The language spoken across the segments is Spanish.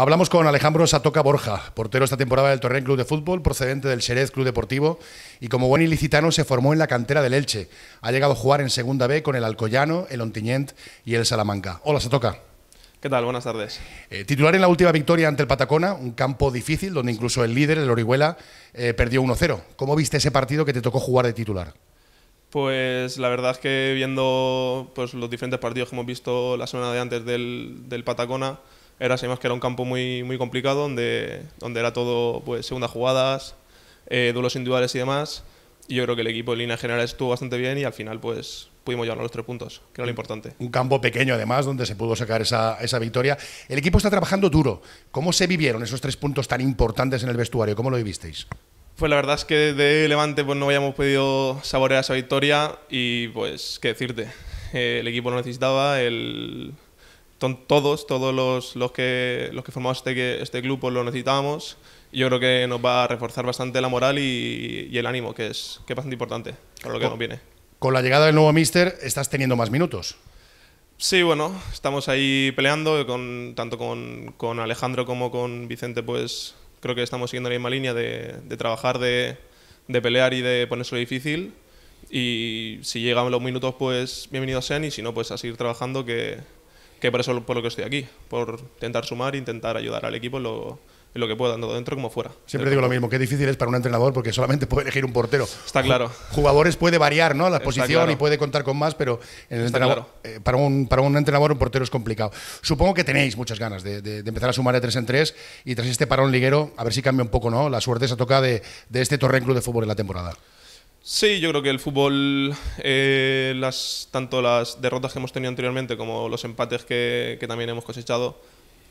Hablamos con Alejandro Satoca Borja, portero esta temporada del Torreón Club de Fútbol, procedente del Xerez Club Deportivo y como buen ilicitano se formó en la cantera del Elche. Ha llegado a jugar en Segunda B con el Alcoyano, el Ontiñent y el Salamanca. Hola Satoca. ¿Qué tal? Buenas tardes. Eh, titular en la última victoria ante el Patacona, un campo difícil donde incluso el líder, el Orihuela, eh, perdió 1-0. ¿Cómo viste ese partido que te tocó jugar de titular? Pues la verdad es que viendo pues, los diferentes partidos que hemos visto la semana de antes del, del Patacona, era, sabíamos que era un campo muy, muy complicado, donde, donde era todo pues, segundas jugadas, eh, duelos individuales y demás. Y yo creo que el equipo en línea general estuvo bastante bien y al final pues pudimos llevarnos los tres puntos, que era lo importante. Un campo pequeño además donde se pudo sacar esa, esa victoria. El equipo está trabajando duro. ¿Cómo se vivieron esos tres puntos tan importantes en el vestuario? ¿Cómo lo vivisteis? Pues la verdad es que de Levante pues, no habíamos podido saborear esa victoria y pues qué decirte, eh, el equipo lo necesitaba, el, todos, todos los, que, los que formamos este, este club lo necesitamos. Yo creo que nos va a reforzar bastante la moral y, el ánimo, que es, que bastante importante con lo que nos viene. Con la llegada del nuevo míster, estás teniendo más minutos. Sí, bueno, estamos ahí peleando, con, tanto con, Alejandro como con Vicente, pues creo que estamos siguiendo la misma línea de, trabajar, de, pelear y de ponerse lo difícil. Y si llegan los minutos, pues bienvenidos sean, y si no, pues a seguir trabajando, que, que por eso por lo que estoy aquí, por intentar sumar e intentar ayudar al equipo en lo, lo que pueda, tanto dentro como fuera. Siempre digo lo mismo, qué difícil es para un entrenador porque solamente puede elegir un portero. Está claro. Jugadores puede variar, ¿no? La posición y puede contar con más, pero eh, para, un, para un entrenador un portero es complicado. Supongo que tenéis muchas ganas de, de, empezar a sumar de tres en tres y tras este parón liguero, a ver si cambia un poco, ¿no? La suerte se toca de, de este Torrent Club de Fútbol en la temporada. Sí, yo creo que el fútbol, eh, las, tanto las derrotas que hemos tenido anteriormente como los empates que, también hemos cosechado,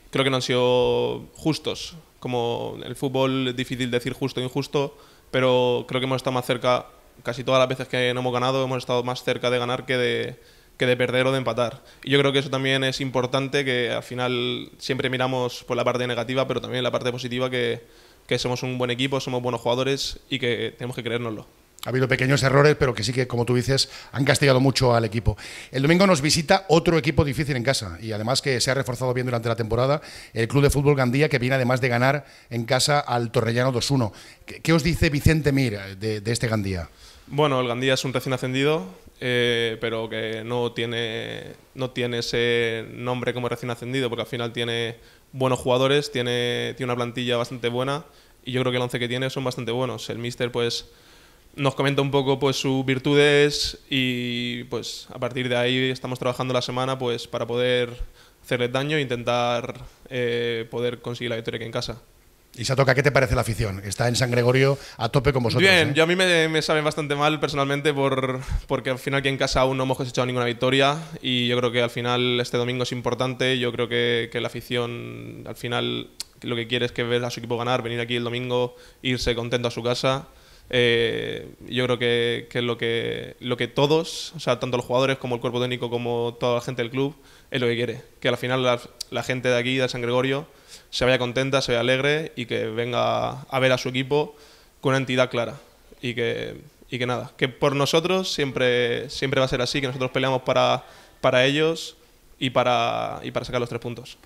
creo que no han sido justos. Como el fútbol es difícil decir justo o injusto, pero creo que hemos estado más cerca, casi todas las veces que no hemos ganado, hemos estado más cerca de ganar que de, que de perder o de empatar. Y yo creo que eso también es importante, que al final siempre miramos por la parte negativa, pero también la parte positiva, que, que somos un buen equipo, somos buenos jugadores y que tenemos que creérnoslo. Ha habido pequeños errores, pero que sí que, como tú dices, han castigado mucho al equipo. El domingo nos visita otro equipo difícil en casa y además que se ha reforzado bien durante la temporada, el Club de Fútbol Gandía, que viene además de ganar en casa al Torrellano 2-1. ¿Qué, os dice Vicente Mir de, este Gandía? Bueno, el Gandía es un recién ascendido, eh, pero que no tiene, no tiene ese nombre como recién ascendido, porque al final tiene buenos jugadores, tiene, tiene una plantilla bastante buena y yo creo que el once que tiene son bastante buenos. El míster, pues, nos comenta un poco pues sus virtudes y pues a partir de ahí estamos trabajando la semana pues para poder hacerle daño e intentar eh, poder conseguir la victoria aquí en casa. Y toca ¿qué te parece la afición? Está en San Gregorio a tope con vosotros. Bien, ¿eh? yo a mí me, sabe bastante mal personalmente porque al final aquí en casa aún no hemos cosechado ninguna victoria y yo creo que al final este domingo es importante. Yo creo que, la afición al final lo que quiere es que vea a su equipo ganar, venir aquí el domingo, irse contento a su casa. Eh, yo creo que, es lo que, lo que todos, o sea, tanto los jugadores como el cuerpo técnico, como toda la gente del club, es lo que quiere. Que al final la, gente de aquí, de San Gregorio, se vaya contenta, se vaya alegre y que venga a ver a su equipo con una entidad clara. Y que, nada, que por nosotros siempre, siempre va a ser así, que nosotros peleamos para, para ellos y para, y para sacar los tres puntos.